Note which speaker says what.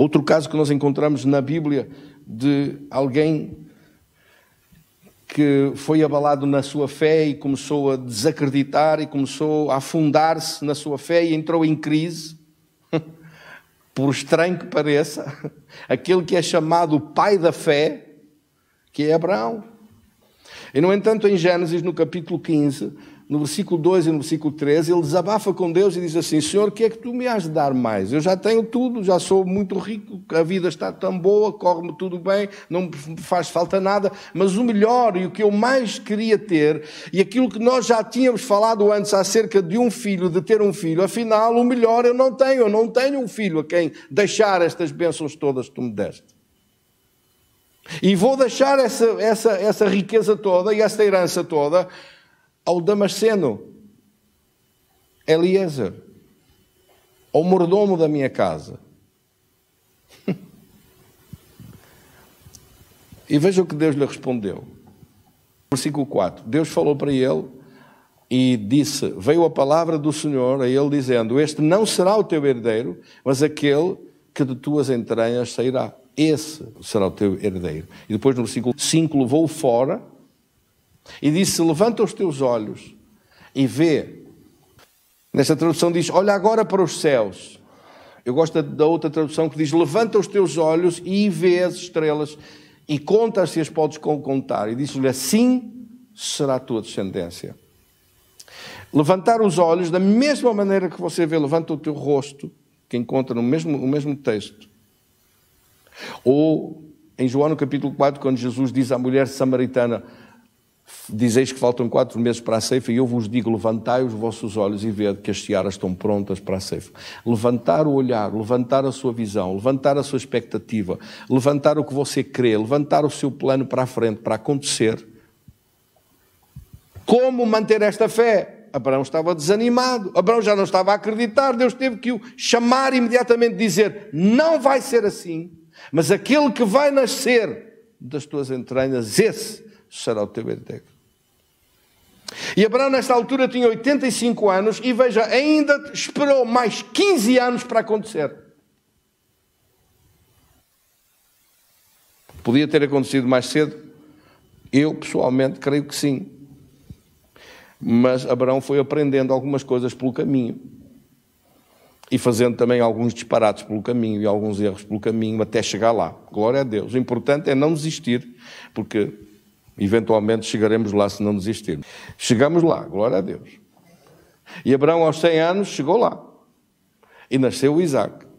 Speaker 1: Outro caso que nós encontramos na Bíblia de alguém que foi abalado na sua fé e começou a desacreditar e começou a afundar-se na sua fé e entrou em crise. Por estranho que pareça, aquele que é chamado pai da fé, que é Abraão. E no entanto, em Gênesis, no capítulo 15, no versículo 2 e no versículo 13, ele desabafa com Deus e diz assim: Senhor, o que é que tu me has de dar mais? Eu já tenho tudo, já sou muito rico, a vida está tão boa, corre-me tudo bem, não me faz falta nada, mas o melhor e o que eu mais queria ter, e aquilo que nós já tínhamos falado antes acerca de um filho, de ter um filho, afinal, o melhor eu não tenho, eu não tenho um filho a quem deixar estas bênçãos todas que tu me deste. E vou deixar essa, essa, essa riqueza toda e esta herança toda ao Damasceno, Eliezer, ao mordomo da minha casa. e veja o que Deus lhe respondeu. Versículo 4: Deus falou para ele e disse: Veio a palavra do Senhor a ele, dizendo: Este não será o teu herdeiro, mas aquele que de tuas entranhas sairá. Esse será o teu herdeiro. E depois no versículo 5: Levou fora e disse: Levanta os teus olhos e vê. Nesta tradução diz: Olha agora para os céus. Eu gosto da outra tradução que diz: Levanta os teus olhos e vê as estrelas e conta se as podes contar. E disse-lhe: Assim será a tua descendência. Levantar os olhos, da mesma maneira que você vê, levanta o teu rosto, que encontra no mesmo, o mesmo texto. Ou em João, no capítulo 4, quando Jesus diz à mulher samaritana: Dizeis que faltam quatro meses para a ceifa, e eu vos digo: levantai os vossos olhos e vede que as tiaras estão prontas para a ceifa. Levantar o olhar, levantar a sua visão, levantar a sua expectativa, levantar o que você crê, levantar o seu plano para a frente, para acontecer. Como manter esta fé? Abraão estava desanimado, Abraão já não estava a acreditar, Deus teve que o chamar imediatamente, dizer: Não vai ser assim, mas aquele que vai nascer das tuas entranhas, esse será o teu herdeiro. E Abraão, nesta altura, tinha 85 anos e veja, ainda esperou mais 15 anos para acontecer. Podia ter acontecido mais cedo? Eu, pessoalmente, creio que sim. Mas Abraão foi aprendendo algumas coisas pelo caminho e fazendo também alguns disparates pelo caminho e alguns erros pelo caminho até chegar lá. Glória a Deus. O importante é não desistir, porque Eventualmente chegaremos lá se não desistirmos. Chegamos lá, glória a Deus. E Abraão, aos 100 anos, chegou lá. E nasceu Isaac.